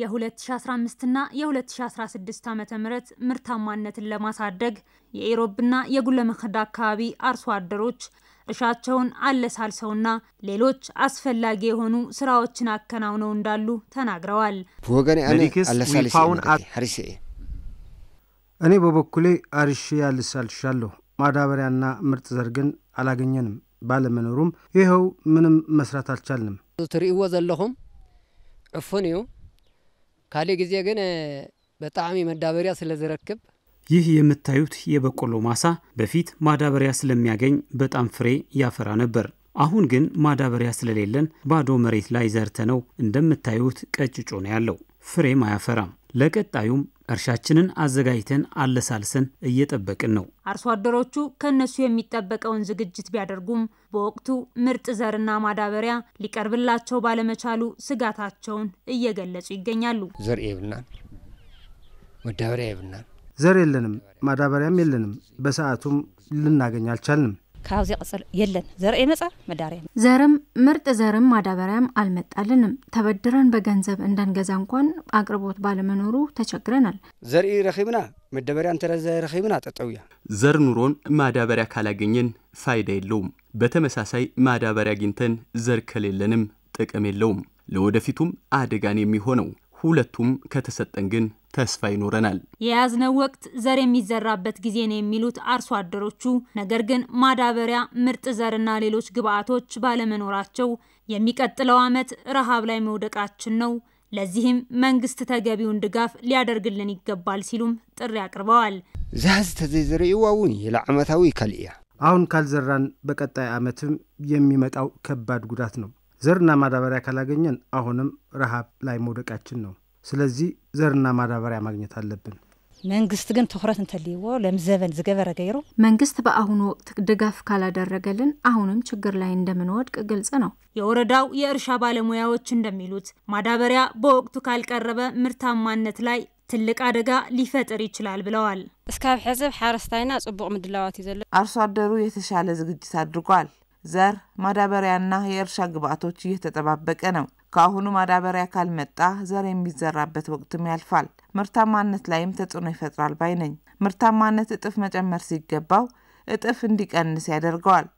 የ2015ና የ2016 ዓ ም ምርታማነትን ለማሳደግ የኢሮብና የጉለመኸዳ አካባቢ አርሶ አደሮች እርሻቸውን አለሳልሰውና ሌሎች አስፈላጊ የሆኑ ስራዎችን አከናውነው እንዳሉ ተናግረዋል። እኔ በበኩሌ አርሼ አልሳልሻለሁ። ማዳበሪያና ምርጥ ዘር ግን አላገኘንም። ባለመኖሩም ይኸው ምንም መስራት አልቻልንም። ትርእይዎ ዘለኹም ዕፉን እዩ ካሌ ጊዜ ግን በጣም መዳበሪያ ስለዘረክብ ይህ የምታዩት የበቆሎ ማሳ በፊት ማዳበሪያ ስለሚያገኝ በጣም ፍሬ ያፈራ ነበር። አሁን ግን ማዳበሪያ ስለሌለን ባዶ መሬት ላይ ዘርተ ነው እንደምታዩት ቀጭጮ ነው ያለው፣ ፍሬም አያፈራም። ለቀጣዩም እርሻችንን አዘጋጅተን አለሳልሰን እየጠበቅን ነው። አርሶ አደሮቹ ከእነሱ የሚጠበቀውን ዝግጅት ቢያደርጉም በወቅቱ ምርጥ ዘርና ማዳበሪያ ሊቀርብላቸው ባለመቻሉ ስጋታቸውን እየገለጹ ይገኛሉ። ዘር የብልናል፣ ማዳበሪያ የብልናል፣ ዘር የለንም፣ ማዳበሪያም የለንም። በሰዓቱም ልናገኝ አልቻልንም። ካብዚ ቅፅል የለን ዘርአ መፃ መዳርያ ዘርም ምርጥ ዘርም ማዳበሪያም አልመጣልንም። ተበድረን በገንዘብ እንዳንገዛ እንኳን አቅርቦት ባለመኖሩ ተቸግረናል። ዘርኢ ረኺብና መዳበሪያ እንተረረኺብና ጠጠው እያ ዘር ኑሮን ማዳበሪያ ካላገኘን ፋይዳ የለውም። በተመሳሳይ ማዳበሪያ አግኝተን ዘር ከሌለንም ጥቅም የለውም። ለወደፊቱም አደጋን የሚሆነው ሁለቱም ከተሰጠን ግን ተስፋ ይኖረናል። የያዝነው ወቅት ዘር የሚዘራበት ጊዜ ነው የሚሉት አርሶ አደሮቹ፣ ነገር ግን ማዳበሪያ፣ ምርጥ ዘርና ሌሎች ግብዓቶች ባለመኖራቸው የሚቀጥለው ዓመት ረሃብ ላይ መውደቃችን ነው። ለዚህም መንግስት ተገቢውን ድጋፍ ሊያደርግልን ይገባል ሲሉም ጥሪ አቅርበዋል። ዛዝ ተዘይዘርእዋ እውን የለዓመታዊ ከል እያ አሁን ካልዘራን በቀጣይ ዓመትም የሚመጣው ከባድ ጉዳት ነው። ዘርና ማዳበሪያ ካላገኘን አሁንም ረሃብ ላይ መውደቃችን ነው። ስለዚህ ዘርና ማዳበሪያ ማግኘት አለብን። መንግስት ግን ትኩረት እንተልይዎ ለምዘበን ዝገበረ ገይሩ መንግስት በአሁኑ ወቅት ድጋፍ ካላደረገልን አሁንም ችግር ላይ እንደምንወድቅ ግልጽ ነው። የወረዳው የእርሻ ባለሙያዎች እንደሚሉት ማዳበሪያ በወቅቱ ካልቀረበ ምርታማነት ላይ ትልቅ አደጋ ሊፈጥር ይችላል ብለዋል። እስካብ ሕዝብ ሓረስታይና ጽቡቅ ምድላዋት እዩ ዘሎ አርሶ አደሩ የተሻለ ዝግጅት አድርጓል። ዘር፣ ማዳበሪያና የእርሻ ግብዓቶች እየተጠባበቀ ነው። ከአሁኑ ማዳበሪያ ካልመጣ ዘር የሚዘራበት ወቅትም ያልፋል። ምርታማነት ላይም ተጽዕኖ ይፈጥራል ባይ ነኝ። ምርታማነት እጥፍ መጨመር ሲገባው እጥፍ እንዲቀንስ ያደርገዋል።